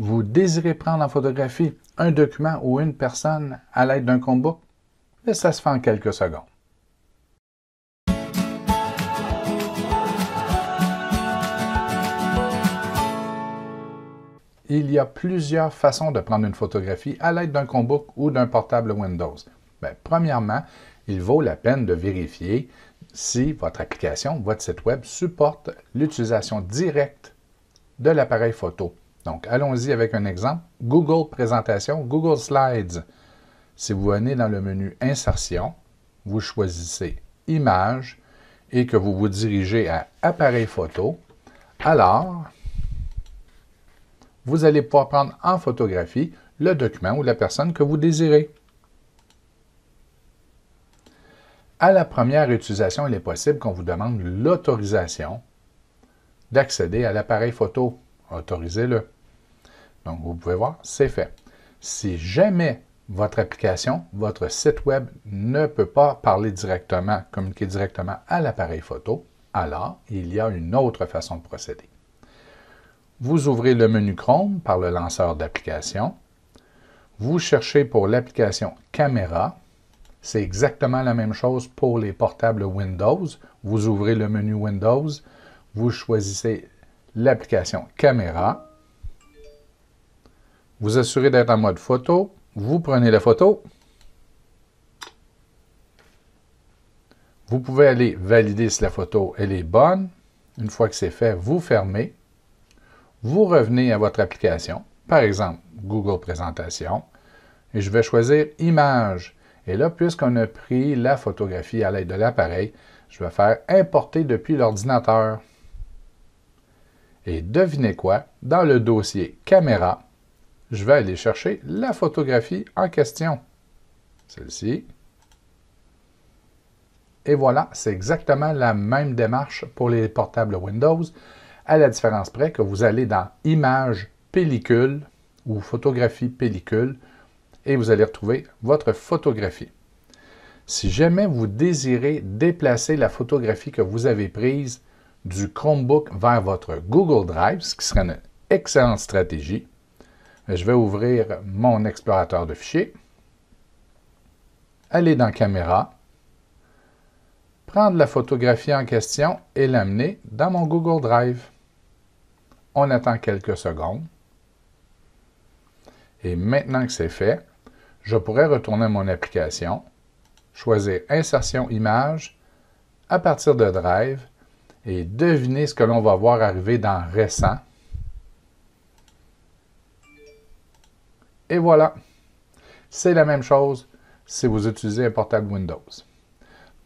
vous désirez prendre en photographie un document ou une personne à l'aide d'un combo, mais ça se fait en quelques secondes. il y a plusieurs façons de prendre une photographie à l'aide d'un combo ou d'un portable Windows. Ben, premièrement, il vaut la peine de vérifier si votre application, votre site Web supporte l'utilisation directe de l'appareil photo. Donc, allons-y avec un exemple. Google Présentation, Google Slides. Si vous venez dans le menu Insertion, vous choisissez Images et que vous vous dirigez à Appareil photo, alors vous allez pouvoir prendre en photographie le document ou la personne que vous désirez. À la première utilisation, il est possible qu'on vous demande l'autorisation d'accéder à l'appareil photo autorisez-le. Donc, vous pouvez voir, c'est fait. Si jamais votre application, votre site web ne peut pas parler directement, communiquer directement à l'appareil photo, alors il y a une autre façon de procéder. Vous ouvrez le menu Chrome par le lanceur d'application. Vous cherchez pour l'application Caméra. C'est exactement la même chose pour les portables Windows. Vous ouvrez le menu Windows. Vous choisissez l'application Caméra. Vous assurez d'être en mode photo. Vous prenez la photo. Vous pouvez aller valider si la photo est bonne. Une fois que c'est fait, vous fermez. Vous revenez à votre application, par exemple Google Présentation, et je vais choisir Images. Et là, puisqu'on a pris la photographie à l'aide de l'appareil, je vais faire Importer depuis l'ordinateur. Et devinez quoi, dans le dossier caméra, je vais aller chercher la photographie en question. Celle-ci. Et voilà, c'est exactement la même démarche pour les portables Windows, à la différence près que vous allez dans Images, Pellicule ou Photographie Pellicule et vous allez retrouver votre photographie. Si jamais vous désirez déplacer la photographie que vous avez prise du Chromebook vers votre Google Drive, ce qui serait une excellente stratégie. Je vais ouvrir mon explorateur de fichiers, aller dans Caméra, prendre la photographie en question et l'amener dans mon Google Drive. On attend quelques secondes. Et maintenant que c'est fait, je pourrais retourner à mon application, choisir Insertion image, à partir de Drive, et devinez ce que l'on va voir arriver dans récent. Et voilà. C'est la même chose si vous utilisez un portable Windows.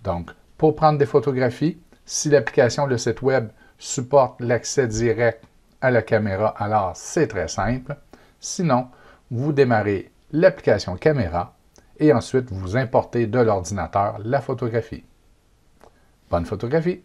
Donc, pour prendre des photographies, si l'application, le site web, supporte l'accès direct à la caméra, alors c'est très simple. Sinon, vous démarrez l'application caméra et ensuite vous importez de l'ordinateur la photographie. Bonne photographie!